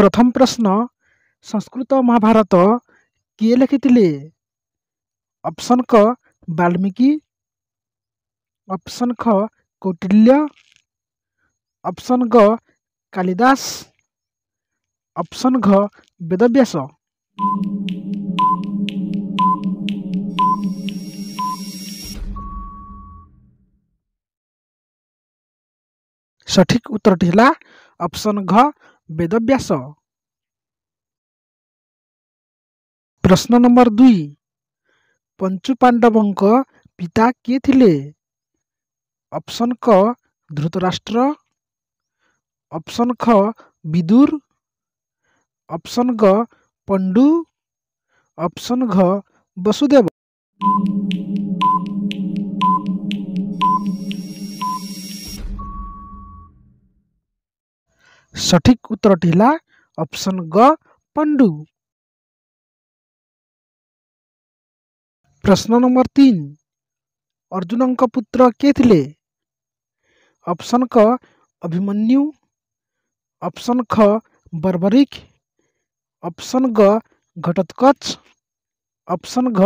प्रथम प्रश्न संस्कृत महाभारत के लेखिदि अप्सन क बाल्मिकी अप्सन ख कौटिल्य अप्सन ग कालिदास अप्सन घ वेदव्यास सठिक उत्तर टेला अप्सन घ वेदव्यास प्रश्न नम्बर दुई पञ्चुण्डव पिता थिले, अप्सन क धृतराष्ट्र अप्सन ख विदुर अप्सन ग पण्डु अप्सन घ वसुदेव सठिक उत्तर टा अप्सन ग पण्ड प्रश्न नम्बर तिन अर्जुनको पुत्र के अप्सन क अभिमन्यु अप्सन ख बर्बरिक अप्सन ग घटत्क अप्सन घ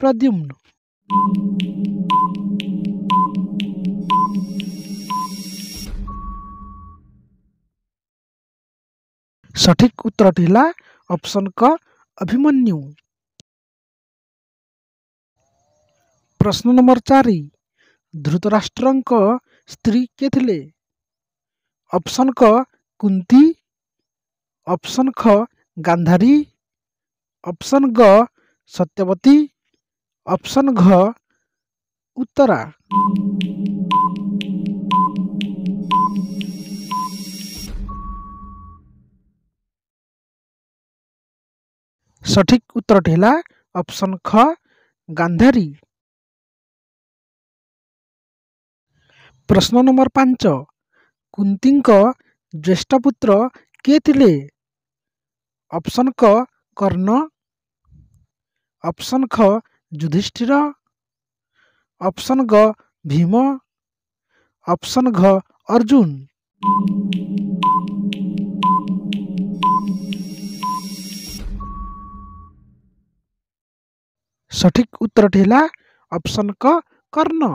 प्रद्युम्न सठिक उत्तर टा अप्सन क अभिमन्यु प्रश्न नम्बर चारि धृतराष्ट्रको थिले अप्सन क कुन्ती अप्सन ख गान्धारी अप्सन ग सत्यवती अप्सन घ उत्तरा सठिक ठेला अप्सन ख गान्धारी प्रश्न नम्बर पाँच कुत्र अप्सन क कर्ण अप्सन युधिष्ठिर अप्सन ग भीम अप्सन घ अर्जुन उत्तर अप्सन कर्ण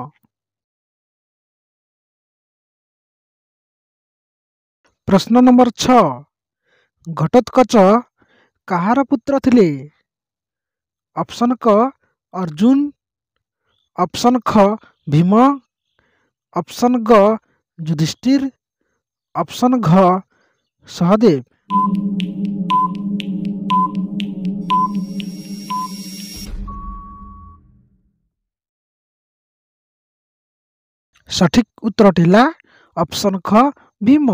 प्रश्नटोत्क पुत्र थिले अप्सन क अर्जुन अप्सन ख भीम अप्सन ग युधिष्ठिर अप्सन घ सहदेव सठिक उत्तर टा अप्सन ख भीम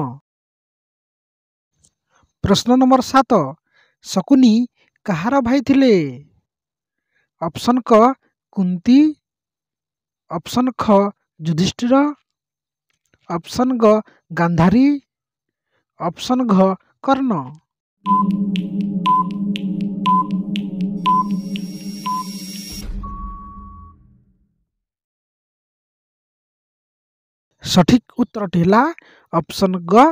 प्रश्न नम्बर सात सकुनी कहाँ भाइ थिले अप्सन क कुन्ती अप्सन युधिष्ठिर अप्सन ग गान्धारी अप्सन घ कर्ण सठिक उत्तर ठेला अप्सन ग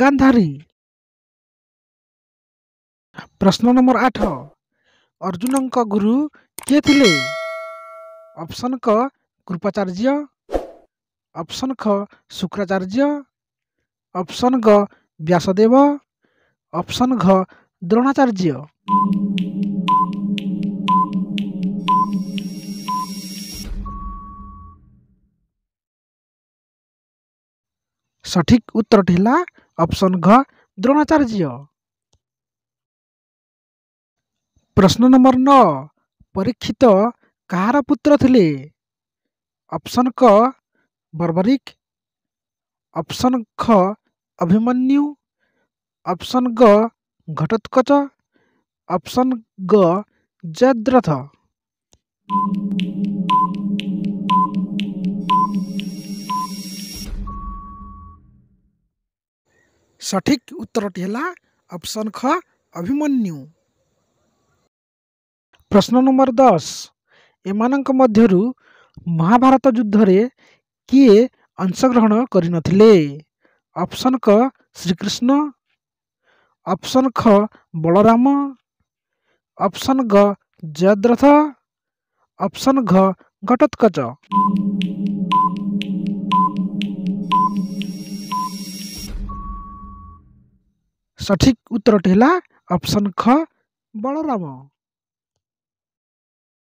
गान्धारी प्रश्न नम्बर आठ अर्जुनका गुरु के थिले अप्सन क कृपाचार्य अप्सन ख शुक्राचार्य अप्सन ग व्यासदेव अप्सन घ द्रोणाचार्य सठिक उत्तर ठेला अप्सन घ द्रोणाचार्य प्रश्न नम्बर परीक्षित कहाँ पुत्र अप्सन क बर्बरिक अप्सन ख अभिमन्यु अप्सन ग घटोत्कच अप्सन ग जद्रथ सठिक उत्तर टीलाई अप्सन ख अभिमन्यु प्रश्न नम्बर दस एमा महाभारत युद्धले कि अंशग्रहण करिनथिले अप्सन श्रीकृष्ण अप्सन ख बलराम अप्सन ग जयद्रथ अप्सन घ घटोत्कच ସଠିକ୍ ଉତ୍ତରଟି ହେଲା ଅପସନ୍ ଖ ବଳରାମ